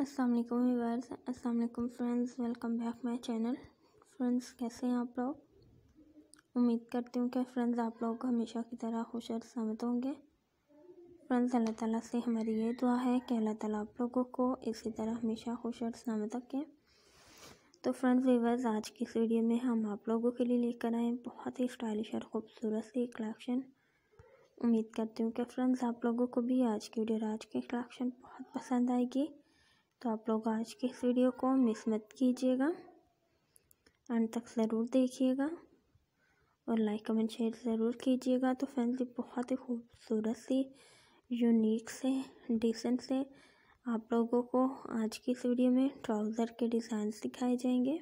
असलम वालेकुम viewers friends welcome back my channel friends कैसे हैं आप लोग उम्मीद करती हूँ कि फ्रेंड्स आप लोग हमेशा की तरह खुश और सहमत होंगे फ्रेंड्स अल्लाह ताला से हमारी ये दुआ है कि अल्लाह ताला आप लोगों को इसी तरह हमेशा खुश और सहमत रखें तो फ्रेंड्स वीवर्स आज की इस वीडियो में हम आप लोगों के लिए लेकर आए बहुत ही स्टाइलिश और ख़ूबसूरत सी कलेक्शन उम्मीद करती हूँ कि फ्रेंड्स आप लोगों को भी आज की वीडियो और आज की कलेक्शन बहुत पसंद आएगी तो आप लोग आज के इस वीडियो को मिस मत कीजिएगा एंड तक ज़रूर देखिएगा और लाइक कमेंट शेयर ज़रूर कीजिएगा तो फ्रेंड्स ये बहुत ही खूबसूरत सी यूनिक से डिसेंट से आप लोगों को आज की इस वीडियो में ट्राउज़र के डिज़ाइन दिखाए जाएंगे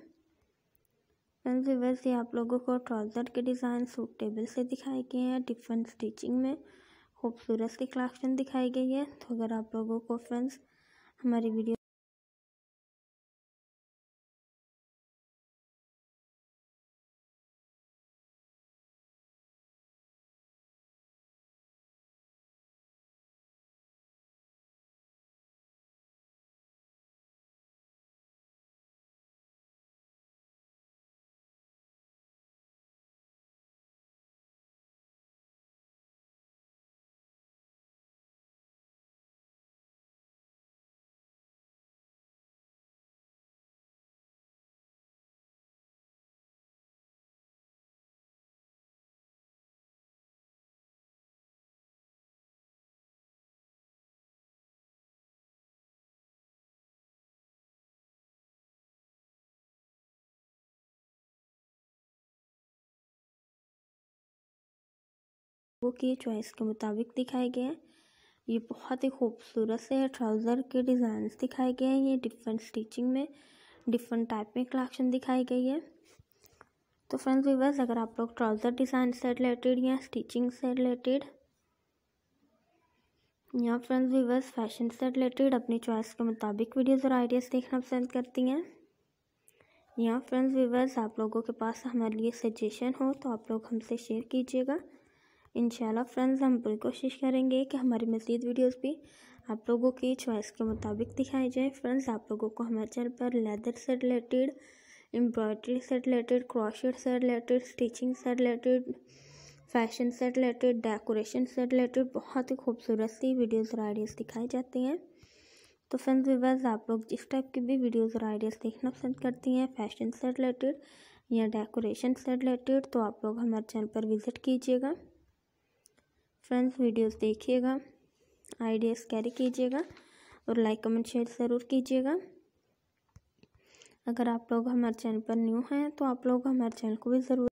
फ्रेंड्स वैसे आप लोगों को ट्राउज़र के डिज़ाइन सूट टेबल से दिखाए गए हैं डिफरेंट स्टिचिंग में खूबसूरत सी कलेक्शन दिखाई गई है तो अगर आप लोगों को फ्रेंड्स हमारी वीडियो वो की चॉइस के मुताबिक दिखाए गए हैं ये बहुत ही खूबसूरत से है ट्राउज़र के डिज़ाइन दिखाए गए हैं ये डिफरेंट स्टिचिंग में डिफरेंट टाइप में कलेक्शन दिखाई गई है तो फ्रेंड्स वीवर्स अगर आप लोग ट्राउज़र डिज़ाइन से रिलेटेड या स्टिचिंग से रिलेटेड या फ्रेंड्स वीवर्स फैशन से रिलेटेड अपनी चॉइस के मुताबिक वीडियोज़ और आइडियाज़ देखना पसंद करती हैं या फ्रेंड्स वीवर्स आप लोगों के पास हमारे लिए सजेशन हो तो आप लोग हमसे शेयर कीजिएगा इन फ्रेंड्स हम पूरी कोशिश करेंगे कि हमारी मज़ीद वीडियोज़ भी आप लोगों की चॉइस के मुताबिक दिखाई जाए फ्रेंड्स आप लोगों को हमारे चैनल पर लेदर से रिलेटेड एम्ब्रॉयडरी से रिलेटेड क्रॉशेट से रिलेटेड स्टिचिंग से रिलेटेड फैशन से रिलेटेड डेकोरेशन से रिलेटेड बहुत ही खूबसूरत सी वीडियोज़ और आइडियाज़ दिखाई जाती हैं तो फ्रेंड्स वीवर्स आप लोग जिस टाइप की भी वीडियोज़ और आइडियाज़ देखना पसंद करती हैं फैशन से रिलेटेड या डेकोरेशन से रिलेटेड तो आप लोग हमारे चैनल पर विज़िट कीजिएगा फ्रेंड्स वीडियोस देखिएगा आइडियाज़ कैरी कीजिएगा और लाइक कमेंट शेयर ज़रूर कीजिएगा अगर आप लोग हमारे चैनल पर न्यू हैं तो आप लोग हमारे चैनल को भी ज़रूर